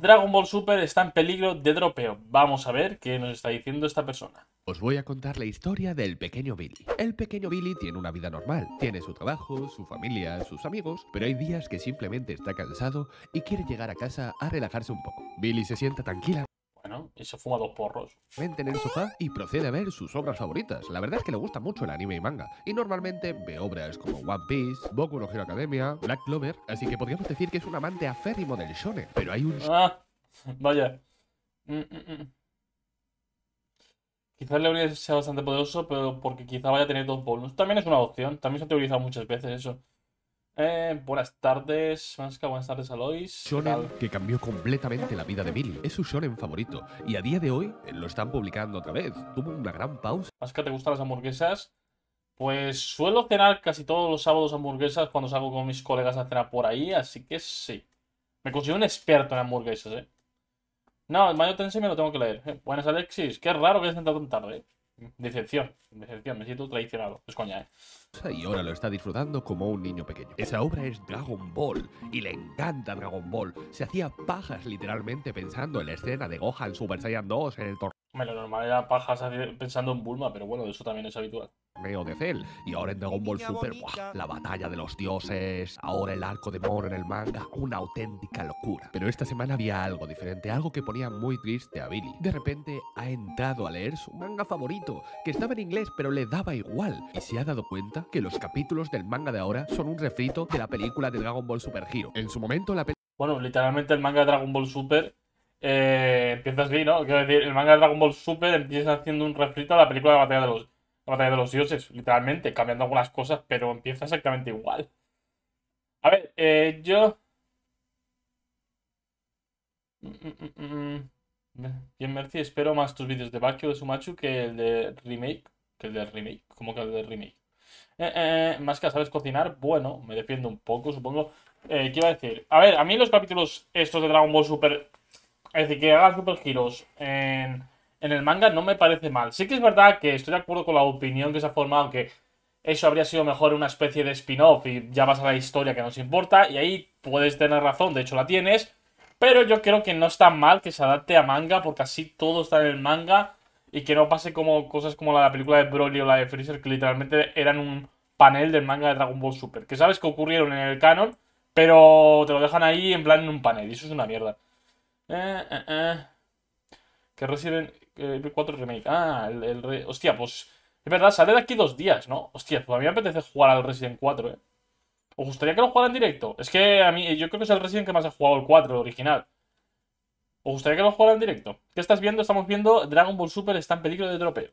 Dragon Ball Super está en peligro de dropeo. Vamos a ver qué nos está diciendo esta persona. Os voy a contar la historia del pequeño Billy. El pequeño Billy tiene una vida normal, tiene su trabajo, su familia, sus amigos, pero hay días que simplemente está cansado y quiere llegar a casa a relajarse un poco. Billy se sienta tranquila y se fuma dos porros. Vente en el sofá y procede a ver sus obras favoritas. La verdad es que le gusta mucho el anime y manga. Y normalmente ve obras como One Piece, Boku no Hero Academia, Black Clover. Así que podríamos decir que es un amante aférrimo del shonen. Pero hay un... Ah, vaya. Mm, mm -mm. Quizás le sea bastante poderoso, pero porque quizá vaya a tener dos bonus. También es una opción. También se ha teorizado muchas veces eso. Eh, buenas tardes, Manska, buenas tardes, Alois. Shonen que cambió completamente la vida de Billy. Es su en favorito y a día de hoy eh, lo están publicando otra vez. Tuvo una gran pausa. Manska, ¿te gustan las hamburguesas? Pues suelo cenar casi todos los sábados hamburguesas cuando salgo con mis colegas a cenar por ahí, así que sí. Me considero un experto en hamburguesas, ¿eh? No, el Mayo tense me lo tengo que leer. Eh, buenas, Alexis. Qué raro que hayas tan tarde. ¿eh? Decepción, decepción, me siento traicionado. Es coña, ¿eh? Y ahora lo está disfrutando como un niño pequeño. Esa obra es Dragon Ball y le encanta Dragon Ball. Se hacía pajas literalmente pensando en la escena de Gohan Super Saiyan 2 en el torneo. La lo normal era pajas pensando en Bulma, pero bueno, eso también es habitual. Veo de Cell. Y ahora en Dragon Ball Super, la batalla de los dioses, ahora el arco de Moro en el manga, una auténtica locura. Pero esta semana había algo diferente, algo que ponía muy triste a Billy. De repente ha entrado a leer su manga favorito, que estaba en inglés pero le daba igual. Y se ha dado cuenta que los capítulos del manga de ahora son un refrito de la película de Dragon Ball Super Hero. En su momento la película... Bueno, literalmente el manga de Dragon Ball Super eh, empieza así, ¿no? Quiero decir, el manga de Dragon Ball Super empieza haciendo un refrito a la película de la Batalla de los, de los Dioses, literalmente, cambiando algunas cosas, pero empieza exactamente igual. A ver, eh, yo. Mm, mm, mm, Bien, Mercy, espero más tus vídeos de Bakio de Sumachu que el de Remake. Que el de Remake, como que el de Remake. Eh, eh, más que sabes cocinar, bueno, me defiendo un poco, supongo. ¿Qué iba a decir? A ver, a mí los capítulos estos de Dragon Ball Super es decir, que haga Super en, en el manga no me parece mal. Sí que es verdad que estoy de acuerdo con la opinión que se ha formado, que eso habría sido mejor una especie de spin-off y ya vas a la historia que nos importa, y ahí puedes tener razón, de hecho la tienes, pero yo creo que no está mal que se adapte a manga, porque así todo está en el manga, y que no pase como cosas como la la película de Broly o la de Freezer, que literalmente eran un panel del manga de Dragon Ball Super, que sabes que ocurrieron en el canon, pero te lo dejan ahí en plan en un panel, y eso es una mierda. Eh, eh, eh. Que Resident Evil eh, 4 Remake. Ah, el, el Hostia, pues. Es verdad, sale de aquí dos días, ¿no? Hostia, pues a mí me apetece jugar al Resident 4, ¿eh? ¿Os gustaría que lo jugara directo? Es que a mí, yo creo que es el Resident que más ha jugado, el 4, el original. ¿Os gustaría que lo jugara directo? ¿Qué estás viendo? Estamos viendo Dragon Ball Super está en peligro de tropeo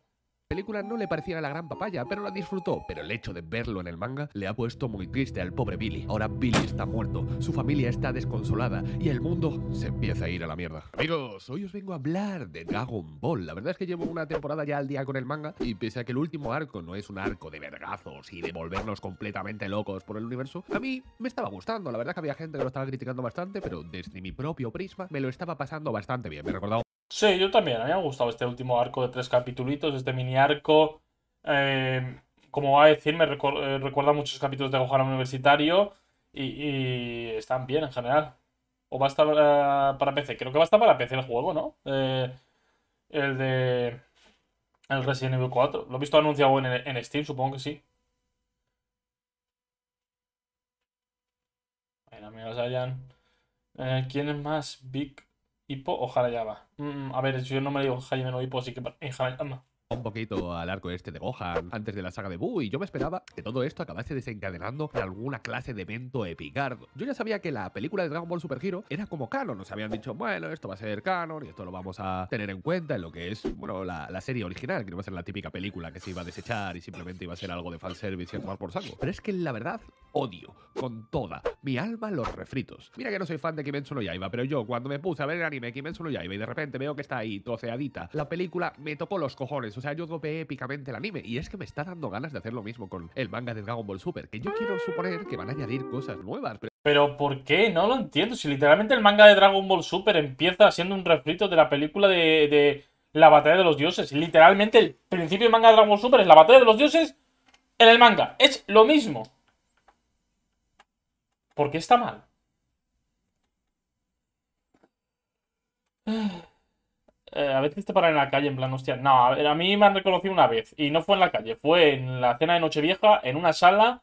película no le parecía la gran papaya, pero la disfrutó, pero el hecho de verlo en el manga le ha puesto muy triste al pobre Billy. Ahora Billy está muerto, su familia está desconsolada y el mundo se empieza a ir a la mierda. Amigos, hoy os vengo a hablar de Dragon Ball. La verdad es que llevo una temporada ya al día con el manga y pese a que el último arco no es un arco de vergazos y de volvernos completamente locos por el universo, a mí me estaba gustando. La verdad que había gente que lo estaba criticando bastante, pero desde mi propio prisma me lo estaba pasando bastante bien. Me recordado... Sí, yo también. A mí me ha gustado este último arco de tres capítulos, este mini arco. Eh, como va a decir, me eh, recuerda muchos capítulos de Gohan Universitario y, están bien en general. O va a estar eh, para PC. Creo que va a estar para PC el juego, ¿no? el de. El Resident Evil 4. Lo he visto anunciado en, Steam, supongo que sí. Bueno, amigos, hayan. ¿Quién es más big hipo o ya va mm, mm, a ver, yo no me digo Jaime no hipo, así que en Anda un poquito al arco este de Gohan antes de la saga de Buu y yo me esperaba que todo esto acabase desencadenando alguna clase de evento epicardo. Yo ya sabía que la película de Dragon Ball Super Hero era como canon, nos habían dicho, bueno, esto va a ser canon y esto lo vamos a tener en cuenta en lo que es, bueno, la, serie original, que no va a ser la típica película que se iba a desechar y simplemente iba a ser algo de fanservice y a tomar por saco. Pero es que la verdad odio con toda mi alma los refritos. Mira que no soy fan de Kimetsu no Yaiba, pero yo cuando me puse a ver el anime Kimetsu no Yaiba y de repente veo que está ahí troceadita, la película me tocó los cojones o sea, yo dropeé épicamente el anime. Y es que me está dando ganas de hacer lo mismo con el manga de Dragon Ball Super, que yo quiero suponer que van a añadir cosas nuevas. Pero... ¿por qué? No lo entiendo. Si literalmente el manga de Dragon Ball Super empieza siendo un refrito de la película de, de La Batalla de los Dioses. Literalmente el principio del manga de Dragon Ball Super es La Batalla de los Dioses en el manga. Es lo mismo. ¿Por qué está mal? Ah. Eh, a veces te paran en la calle en plan, hostia, no, a, mí me han reconocido una vez y no fue en la calle, fue en la cena de Nochevieja, en una sala,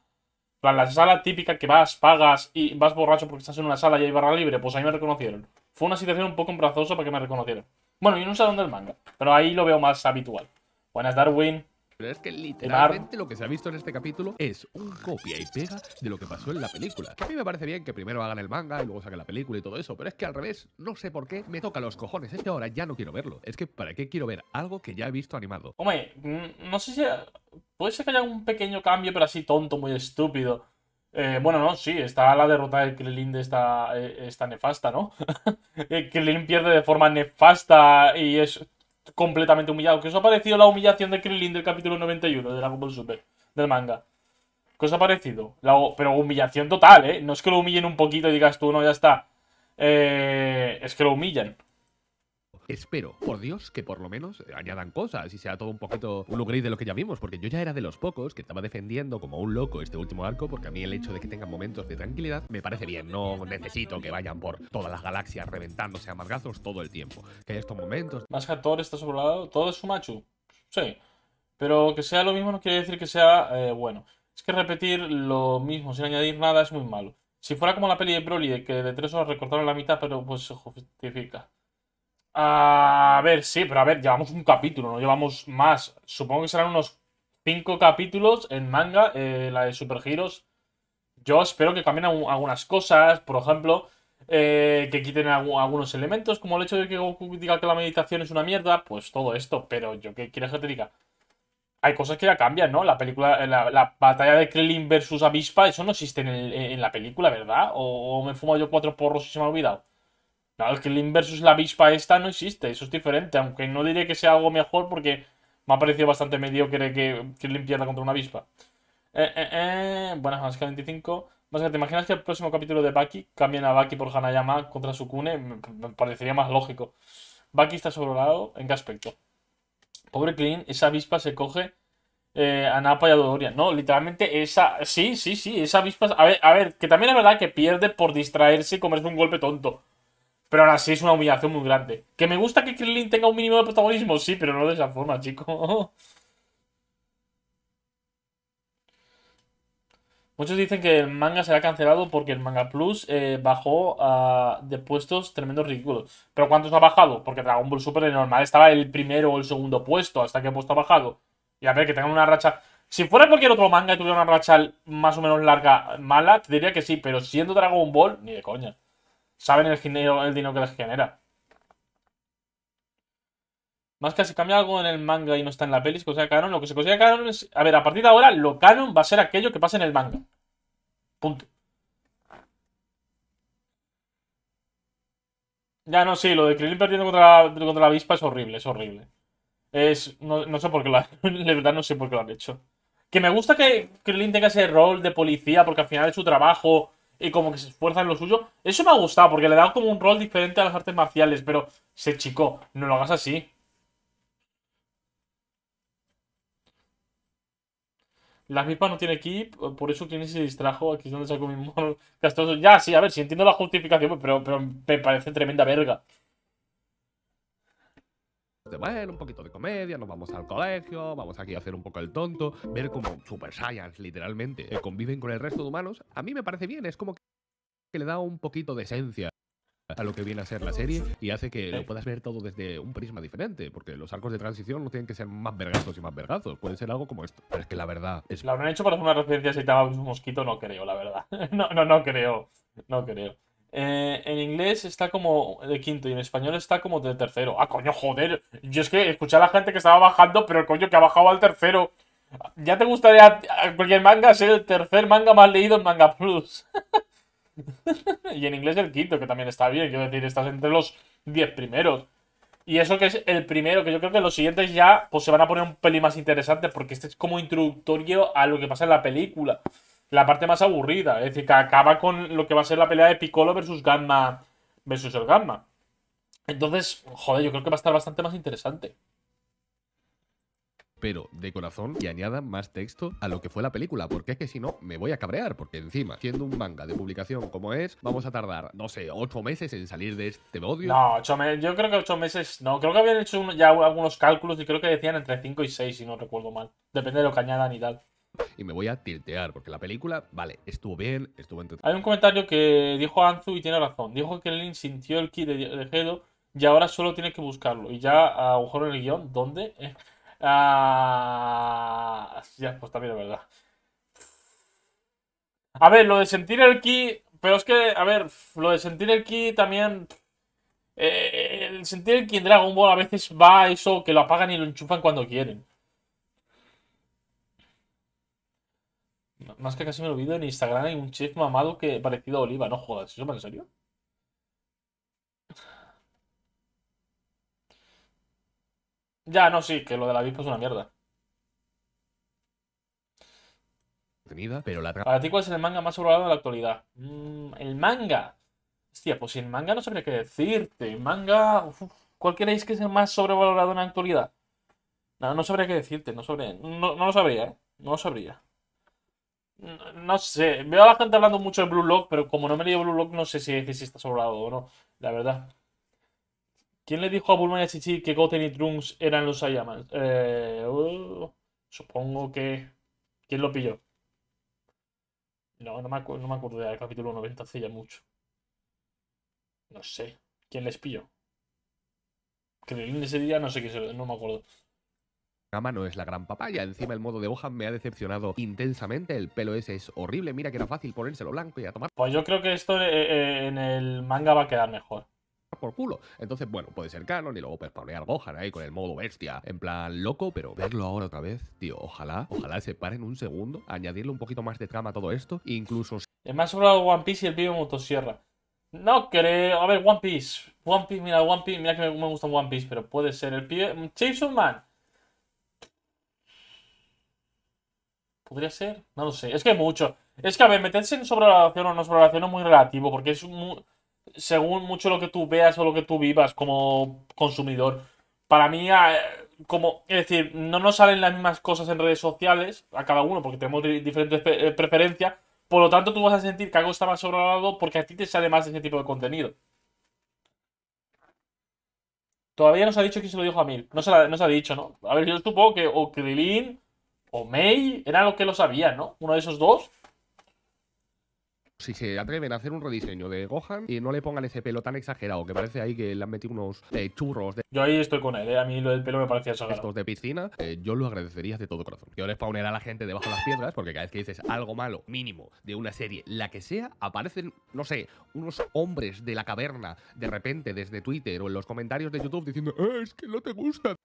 plan, la sala típica que vas, pagas y vas borracho porque estás en una sala y hay barra libre, pues ahí me reconocieron. Fue una situación un poco embrazosa para que me reconocieran. Bueno, y no un salón del manga, pero ahí lo veo más habitual. Buenas, Darwin. Pero es que literalmente lo que se ha visto en este capítulo es un copia y pega de lo que pasó en la película. a mí me parece bien que primero hagan el manga y luego saquen la película y todo eso, pero es que al revés, no sé por qué, me toca los cojones. Es que ahora ya no quiero verlo. Es que ¿para qué quiero ver algo que ya he visto animado? Hombre, mm, no sé si... Puede ser que haya un pequeño cambio, pero así tonto, muy estúpido. Eh, bueno, no, sí, está la derrota de Krillin de esta, eh, esta nefasta, ¿no? Eh, Krillin pierde de forma nefasta y es completamente humillado. ¿Qué os ha parecido la humillación de Krillin del capítulo 91 de Dragon Ball Super, del manga? ¿Qué os ha parecido? pero humillación total, ¿eh? No es que lo humillen un poquito y digas tú, no, ya está. Eh, es que lo humillan. Espero, por Dios, que por lo menos añadan cosas y sea todo un poquito un upgrade de lo que ya vimos, porque yo ya era de los pocos que estaba defendiendo como un loco este último arco, porque a mí el hecho de que tengan momentos de tranquilidad me parece bien. No necesito que vayan por todas las galaxias reventándose a todo el tiempo. Que haya estos momentos. Más que Thor está lado? todo es su macho. Sí. Pero que sea lo mismo no quiere decir que sea eh, bueno. Es que repetir lo mismo sin añadir nada es muy malo. Si fuera como la peli de Broly, de que de tres horas recortaron la mitad, pero pues se justifica. A ver, sí, pero a ver, llevamos un capítulo, no llevamos más. Supongo que serán unos cinco capítulos en manga, eh, la de Super Heroes. Yo espero que cambien algunas cosas, por ejemplo, eh, que quiten algunos elementos, como el hecho de que Goku diga que la meditación es una mierda, pues todo esto, pero yo qué quieres que te diga. Hay cosas que ya cambian, ¿no? La película, eh, la, batalla de Krillin versus Avispa, eso no existe en, la película, ¿verdad? ¿O, o me he fumado yo cuatro porros y se me ha olvidado? que el inverso versus la avispa esta no existe, eso es diferente, aunque no diré que sea algo mejor porque me ha parecido bastante medio que, que pierda contra una avispa. Eh, eh, eh Buenas, más que 25. Más que, ¿te imaginas que el próximo capítulo de Baki cambien a Baki por Hanayama contra Sukune? Me, me parecería más lógico. Baki está lado. ¿en qué aspecto? Pobre Clean, esa avispa se coge eh, a Napa y a Dodoria. No, literalmente esa. Sí, sí, sí, esa avispa. A ver, a ver, que también es verdad que pierde por distraerse y comerse un golpe tonto. Pero ahora sí es una humillación muy grande. ¿Que me gusta que Krillin tenga un mínimo de protagonismo? Sí, pero no de esa forma, chico. Muchos dicen que el manga será cancelado porque el Manga Plus eh, bajó ah, de puestos tremendos ridículos. ¿Pero cuántos ha bajado? Porque Dragon Ball Super de normal estaba el primero o el segundo puesto. ¿Hasta qué puesto ha bajado? Y a ver, que tengan una racha... Si fuera cualquier otro manga y tuviera una racha más o menos larga, mala, te diría que sí. Pero siendo Dragon Ball, ni de coña saben el dinero, el dinero que les genera. Más que si cambia algo en el manga y no está en la peli, se considera canon. Lo que se considera canon es. A ver, a partir de ahora, lo canon va a ser aquello que pasa en el manga. Punto. Ya no, sí, lo de Krillin perdiendo contra la, contra la avispa es horrible, es horrible. Es, no, sé por qué lo han, de verdad no sé por qué lo han hecho. Que me gusta que Krillin tenga ese rol de policía, porque al final es su trabajo y como que se esfuerza en lo suyo. Eso me ha gustado porque le da como un rol diferente a las artes marciales, pero se chico, no lo hagas así. La misma no tiene equipo eh, por eso tiene ese distrajo, aquí es donde saco mi mono Ya, sí, a ver, si entiendo la justificación, pero me parece tremenda verga de bueno, un poquito de comedia, nos vamos al colegio, vamos aquí a hacer un poco el tonto, ver como Super Saiyans literalmente eh, conviven con el resto de humanos, a mí me parece bien, es como que le da un poquito de esencia a lo que viene a ser la serie y hace que lo puedas ver todo desde un prisma diferente, porque los arcos de transición no tienen que ser más vergazos y más vergazos, puede ser algo como esto. Pero es que la verdad es... ¿Lo habrán hecho para hacer una referencia si te un mosquito? No creo, la verdad. no, no, no creo. No creo. Eh, en inglés está como de quinto y en español está como de tercero. Ah, coño, joder. Yo es que escuché a la gente que estaba bajando, pero coño, que ha bajado al tercero. Ya te gustaría porque cualquier manga ser el tercer manga más leído en Manga Plus. y en inglés el quinto, que también está bien. Quiero decir, estás entre los diez primeros. Y eso que es el primero, que yo creo que los siguientes ya pues, se van a poner un peli más interesante porque este es como introductorio a lo que pasa en la película la parte más aburrida. Es decir, que acaba con lo que va a ser la pelea de Piccolo versus Gamma versus el Gamma. Entonces, joder, yo creo que va a estar bastante más interesante. Pero de corazón y añadan más texto a lo que fue la película, porque es que si no me voy a cabrear, porque encima, siendo un manga de publicación como es, vamos a tardar, no sé, ocho meses en salir de este odio. No, ocho meses, yo creo que ocho meses, no, creo que habían hecho ya algunos cálculos y creo que decían entre cinco y 6, si no recuerdo mal. Depende de lo que añadan y tal y me voy a tiltear, porque la película, vale, estuvo bien, estuvo entretenida. Hay un comentario que dijo Anzu y tiene razón. Dijo que Lin sintió el ki de, de y ahora solo tiene que buscarlo. Y ya, a lo en el guión, ¿dónde? ah, ya, pues también es verdad. A ver, lo de sentir el ki, pero es que, a ver, lo de sentir el ki también... Eh, el sentir el ki en Dragon Ball a veces va a eso que lo apagan y lo enchufan cuando quieren. Más que casi me lo olvido, en Instagram hay un chef mamado que parecido a Oliva. No jodas, ¿eso en serio? Ya, no, sí, que lo de la Vip es una mierda. pero la... Para ti, ¿cuál es el manga más sobrevalorado de la actualidad? Mm, el manga. Hostia, pues el manga no sabría qué decirte. manga... Uf, ¿Cuál creéis que sea más sobrevalorado en la actualidad? No, no sabría qué decirte, no, sabría... no, no lo sabría, ¿eh? No lo sabría. No, sé, veo a la gente hablando mucho de Blue Lock, pero como no me he leído Blue Lock, no sé si, si está sobrado o no, la verdad. ¿Quién le dijo a Bulma y a Chichi que Goten y Trunks eran los Ayamans? Eh, uh, supongo que... ¿Quién lo pilló? No, no me, no me acuerdo del capítulo 90, hace ya mucho. No sé. ¿Quién les pilló? de ese día no sé qué se No me acuerdo no es la gran papaya. Encima el modo de hoja me ha decepcionado intensamente. El pelo ese es horrible. Mira que era fácil ponérselo blanco y a tomar. Pues yo creo que esto eh, eh, en el manga va a quedar mejor por culo. Entonces, bueno, puede ser canon y luego pues paulear Gohan ahí con el modo bestia, en plan loco, pero verlo ahora otra vez, tío, ojalá, ojalá se paren un segundo, añadirle un poquito más de trama a todo esto, incluso. ¿Es más sobre One Piece y el pibe motosierra. No creo, a ver, One Piece, One Piece, mira, One Piece, mira que me gusta One Piece, pero puede ser el pibe... Chainsaw Man, podría ser, no lo sé. Es que hay mucho. Es que, a ver, meterse en sobrevaloración o no sobrevaloración es muy relativo, porque es según mucho lo que tú veas o lo que tú vivas como consumidor. Para mí, ah, eh, como, es decir, no nos salen las mismas cosas en redes sociales a cada uno, porque tenemos diferentes eh, preferencias. Por lo tanto, tú vas a sentir que algo está más sobrevalorado porque a ti te sale más ese tipo de contenido. Todavía no se ha dicho que se lo dijo a Mil. No se, no se ha dicho, ¿no? A ver, yo supongo que o o May, era lo que lo sabía, ¿no? Uno de esos dos. Si se atreven a hacer un rediseño de Gohan y no le pongan ese pelo tan exagerado que parece ahí que le han metido unos eh, churros Yo ahí estoy con él, ¿eh? a mí lo del pelo me parecía exagerado. de piscina, eh, yo lo agradecería de todo corazón. Yo les unir a la gente debajo de las piedras porque cada vez que dices algo malo, mínimo, de una serie, la que sea, aparecen, no sé, unos hombres de la caverna de repente desde Twitter o en los comentarios de YouTube diciendo, eh, es que no te gusta.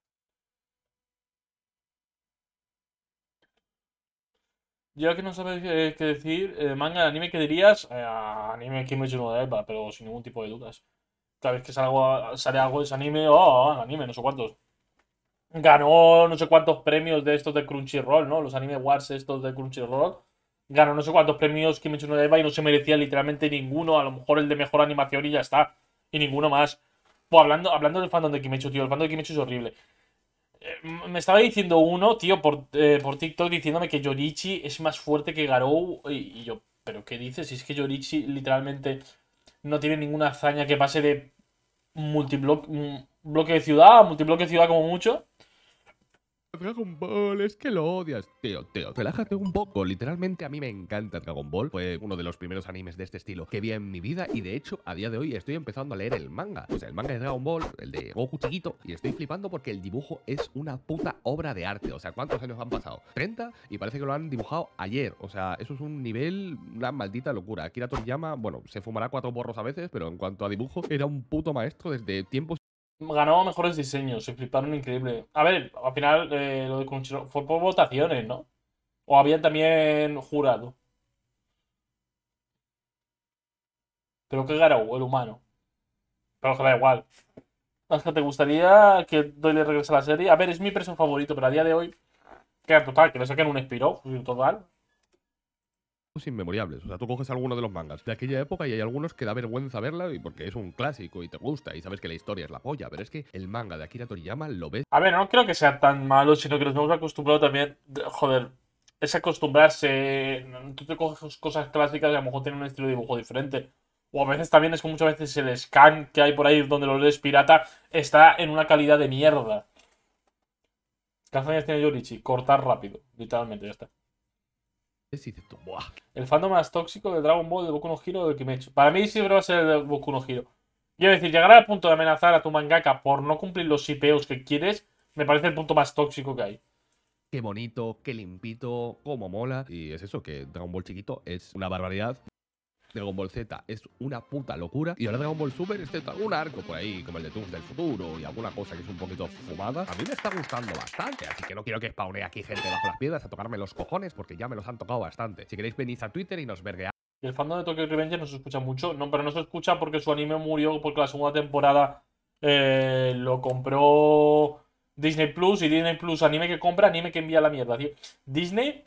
Ya que no sabes qué decir, eh, manga, anime, ¿qué dirías? Eh, anime Kimetsu no Eva, pero sin ningún tipo de dudas. Cada vez que sale algo, sale algo de ese anime, oh, ah, anime, no sé cuántos. Ganó no sé cuántos premios de estos de Crunchyroll, ¿no? Los anime wars estos de Crunchyroll. Ganó no sé cuántos premios Kimetsu no Eva y no se merecía literalmente ninguno. A lo mejor el de mejor animación y ya está. Y ninguno más. Pues hablando, hablando del fandom de Kimetsu, tío, el fandom de Kimetsu es horrible me estaba diciendo uno, tío, por, eh, por TikTok diciéndome que Yorichi es más fuerte que Garou. Y, yo, ¿pero qué dices? Si es que Yorichi literalmente no tiene ninguna hazaña que pase de multibloque mm, de ciudad a multibloque de ciudad como mucho. Dragon Ball, es que lo odias. Tío, tío, relájate un poco. Literalmente a mí me encanta Dragon Ball. Fue uno de los primeros animes de este estilo que vi en mi vida y de hecho a día de hoy estoy empezando a leer el manga. O sea, el manga de Dragon Ball, el de Goku chiquito, y estoy flipando porque el dibujo es una puta obra de arte. O sea, ¿cuántos años han pasado? 30 y parece que lo han dibujado ayer. O sea, eso es un nivel, una maldita locura. Akira Toriyama, bueno, se fumará cuatro borros a veces, pero en cuanto a dibujo, era un puto maestro desde tiempos ganó mejores diseños, se fliparon increíble. A ver, al final eh, lo de Crunchyroll fue por votaciones, ¿no? O habían también jurado. Pero qué ganó el humano. Pero que da igual. que te gustaría que Doyle le regrese a la serie. A ver, es mi preso favorito, pero a día de hoy. Queda total, que le saquen un Spiro, total inmemoriables. O sea, tú coges alguno de los mangas de aquella época y hay algunos que da vergüenza verla y porque es un clásico y te gusta y sabes que la historia es la polla, pero es que el manga de Akira Toriyama lo ves. A ver, no creo que sea tan malo, sino que nos hemos acostumbrado también, joder, es acostumbrarse. Tú te coges cosas clásicas y a lo mejor tienen un estilo de dibujo diferente. O a veces también es que muchas veces el scan que hay por ahí donde lo lees pirata está en una calidad de mierda. ¿Qué tiene Yorichi? Cortar rápido, literalmente, ya está. El fandom más tóxico de Dragon Ball, de Boku no que me he hecho. Para mí siempre va a ser el de Boku no Hero. Quiero decir, llegar al punto de amenazar a tu mangaka por no cumplir los IPOs que quieres, me parece el punto más tóxico que hay. Qué bonito, qué limpito, cómo mola. Y es eso, que Dragon Ball chiquito es una barbaridad. Dragon Ball Z es una puta locura. Y ahora Dragon Ball Super excepto algún arco por ahí, como el de Tools del futuro y alguna cosa que es un poquito fumada. A mí me está gustando bastante, así que no quiero que spawnee aquí gente bajo las piedras a tocarme los cojones porque ya me los han tocado bastante. Si queréis venís a Twitter y nos vergueáis. El fandom de Tokyo Revengers no se escucha mucho, no, pero no se escucha porque su anime murió porque la segunda temporada eh, lo compró Disney Plus y Disney Plus anime que compra, anime que envía la mierda. Disney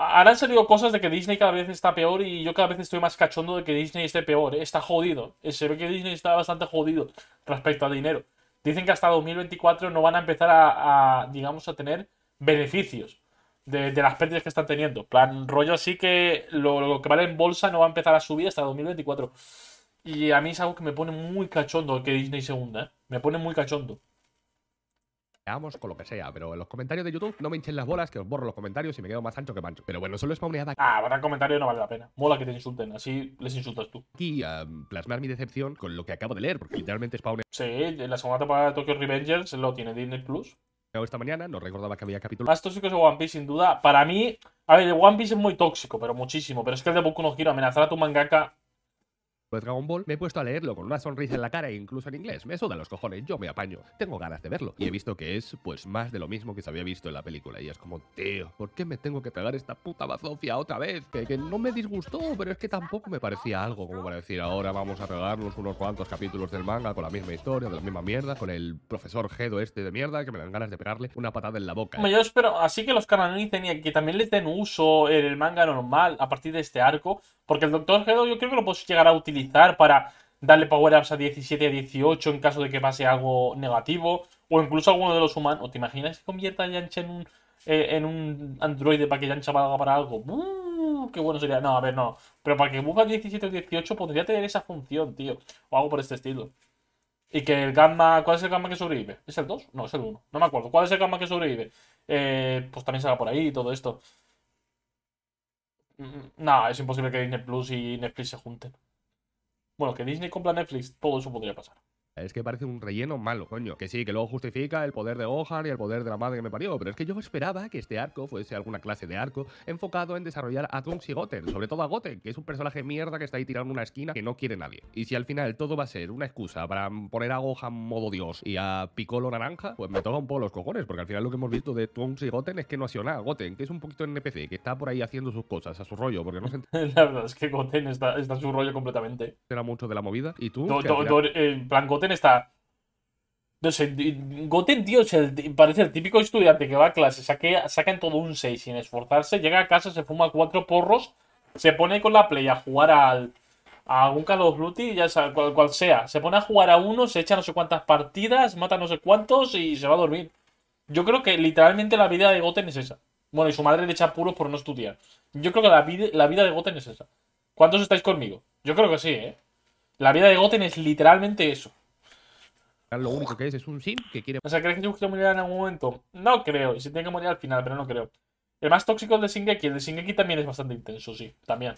Ahora han salido cosas de que Disney cada vez está peor y yo cada vez estoy más cachondo de que Disney esté peor. ¿eh? Está jodido. Eh, se ve que Disney está bastante jodido respecto a dinero. Dicen que hasta 2024 no van a empezar a, digamos, a tener beneficios de, las pérdidas que están teniendo. plan, rollo así que lo, que vale en bolsa no va a empezar a subir hasta 2024. Y a mí es algo que me pone muy cachondo que Disney se ¿eh? Me pone muy cachondo con lo que sea, pero en los comentarios de YouTube no me hinchen las bolas que os borro los comentarios y me quedo más ancho que mancho. Pero bueno, solo es pauneada. Ah, el comentario no vale la pena. Mola que te insulten, así les insultas tú. Y a eh, plasmar mi decepción con lo que acabo de leer, porque literalmente es Sí, en la segunda temporada de Tokyo Revengers lo tiene Disney Plus. Esta mañana no recordaba que había capítulo. Más ah, tóxico es One Piece, sin duda. Para mí, a ver, el One Piece es muy tóxico, pero muchísimo. Pero es que el de Boku no quiero amenazar a tu mangaka pues Dragon Ball, me he puesto a leerlo con una sonrisa en la cara e incluso en inglés. Me suda los cojones, yo me apaño. Tengo ganas de verlo. Y he visto que es, pues, más de lo mismo que se había visto en la película. Y es como, tío, ¿por qué me tengo que pegar esta puta bazofia otra vez? Que, no me disgustó, pero es que tampoco me parecía algo como para decir, ahora vamos a pegarnos unos cuantos capítulos del manga con la misma historia, de la misma mierda, con el profesor Gedo este de mierda, que me dan ganas de pegarle una patada en la boca. Yo espero, así que los canalicen y que también le den uso en el manga normal a partir de este arco, porque el doctor Gedo yo creo que lo puedes llegar a utilizar para darle power-ups a 17, a 18 en caso de que pase algo negativo. O incluso alguno de los humanos. ¿Te imaginas que convierta a Yancha en un, eh, en un androide para que Yancha valga para algo? ¡Qué bueno sería! No, a ver, no. Pero para que busque 17 o 18 podría tener esa función, tío. O algo por este estilo. Y que el gamma. ¿Cuál es el gamma que sobrevive? ¿Es el 2? No, es el 1. No me acuerdo. ¿Cuál es el gamma que sobrevive? Eh, pues también salga por ahí y todo esto. Mm, mm, Nada, es imposible que Disney Plus y Netflix se junten. Bueno, que Disney compra Netflix, todo eso podría pasar. Es que parece un relleno malo, coño. Que sí, que luego justifica el poder de Gohan y el poder de la madre que me parió, pero es que yo esperaba que este arco fuese alguna clase de arco enfocado en desarrollar a Trunks y Goten, sobre todo a Goten, que es un personaje mierda que está ahí tirado en una esquina que no quiere nadie. Y si al final todo va a ser una excusa para poner a Gohan modo dios y a Piccolo naranja, pues me toca un poco los cojones, porque al final lo que hemos visto de Trunks y Goten es que no ha sido nada. Goten, que es un poquito NPC, que está por ahí haciendo sus cosas, a su rollo, porque no se La verdad es que Goten está, a su rollo completamente. Era mucho de la movida. Y tú. en plan Goten está. Goten, tío, parece el típico estudiante que va a clase, saca en todo un 6 sin esforzarse, llega a casa, se fuma cuatro porros, se pone con la play a jugar al, a algún Call of Duty, ya sea, cual, sea. Se pone a jugar a uno, se echa no sé cuántas partidas, mata no sé cuántos y se va a dormir. Yo creo que literalmente la vida de Goten es esa. Bueno, y su madre le echa puros por no estudiar. Yo creo que la, la vida de Goten es esa. ¿Cuántos estáis conmigo? Yo creo que sí, ¿eh? La vida de Goten es literalmente eso. Lo único que es es un sim que quiere. O sea, ¿crees que quiero morir en algún momento? No creo. Y se tiene que morir al final, pero no creo. El más tóxico es el de Shingeki. El de Shingeki también es bastante intenso, sí. También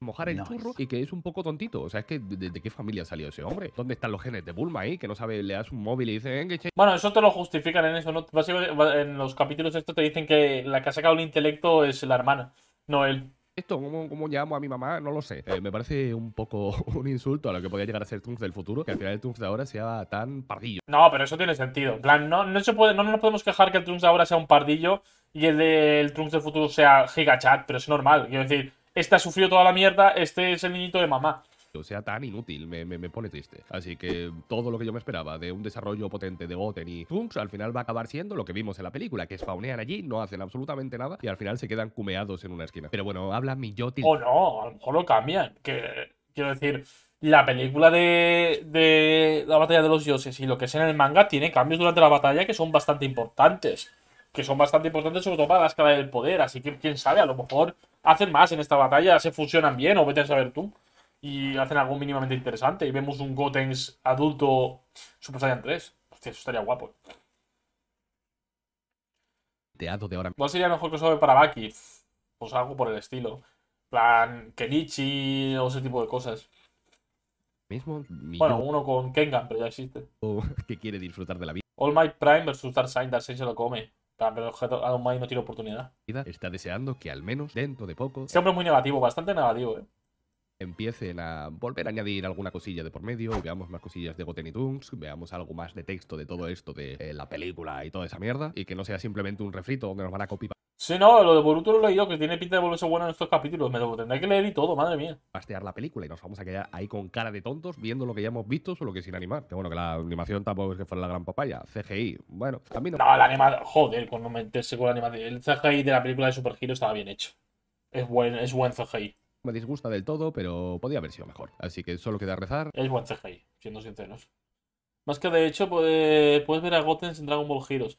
mojar el churro y que es un poco tontito. O sea, es que ¿de, qué familia ha salido ese hombre? ¿Dónde están los genes de Bulma ahí? Que no sabe, le das un móvil y dice, Bueno, eso te lo justifican en eso, en los capítulos de esto te dicen que la que ha sacado el intelecto es la hermana, no él esto? ¿Cómo, ¿Cómo, llamo a mi mamá? No lo sé. Eh, me parece un poco un insulto a lo que podría llegar a ser Trunks del futuro, que al final el Trunks de ahora sea tan pardillo. No, pero eso tiene sentido. plan, no, no, se puede, no nos podemos quejar que el Trunks de ahora sea un pardillo y el del Trunks del futuro sea gigachat, pero es normal. Quiero decir, este ha sufrido toda la mierda, este es el niñito de mamá o sea tan inútil, me, pone triste. Así que todo lo que yo me esperaba de un desarrollo potente de Goten y Trunks al final va a acabar siendo lo que vimos en la película, que spawnean allí, no hacen absolutamente nada y al final se quedan cumeados en una esquina. Pero bueno, habla mi O no, a lo mejor lo cambian, que quiero decir la película de, de, la batalla de los dioses y lo que es en el manga tiene cambios durante la batalla que son bastante importantes. Que son bastante importantes, sobre todo para la escala del poder. Así que quién sabe, a lo mejor hacen más en esta batalla, se fusionan bien o vete a saber tú y hacen algo mínimamente interesante y vemos un Gotenks adulto Super Saiyan 3. Hostia, eso estaría guapo. de ahora. ¿Cuál sería mejor que sobre para Baki? Pues algo por el estilo. plan, Kenichi o ese tipo de cosas. Mismo, bueno, uno con Kengan, pero ya existe. que quiere disfrutar de la vida. All Might Prime versus Dark Sign, Dark se lo come. Pero All Might no tiene oportunidad. Está deseando que al menos dentro de poco. Siempre este es muy negativo, bastante negativo, eh empiecen a volver a añadir alguna cosilla de por medio veamos más cosillas de Goten y Tunks, veamos algo más de texto de todo esto de eh, la película y toda esa mierda y que no sea simplemente un refrito donde nos van a copiar. Sí, no, lo de Boruto lo he leído, que tiene pinta de volverse bueno en estos capítulos. Me lo tendré que leer y todo, madre mía. Pastear la película y nos vamos a quedar ahí con cara de tontos viendo lo que ya hemos visto, o lo que sin animar. Que bueno, que la animación tampoco es que fuera la gran papaya. CGI, bueno, también. No, la animación. Joder, con pues no meterse con la animación. El CGI de la película de Super Hero estaba bien hecho. Es buen, es buen CGI me disgusta del todo, pero podía haber sido mejor. Así que solo queda rezar. Es ahí siendo sinceros. Más que de hecho, puedes ver a Goten en Dragon Ball Heroes.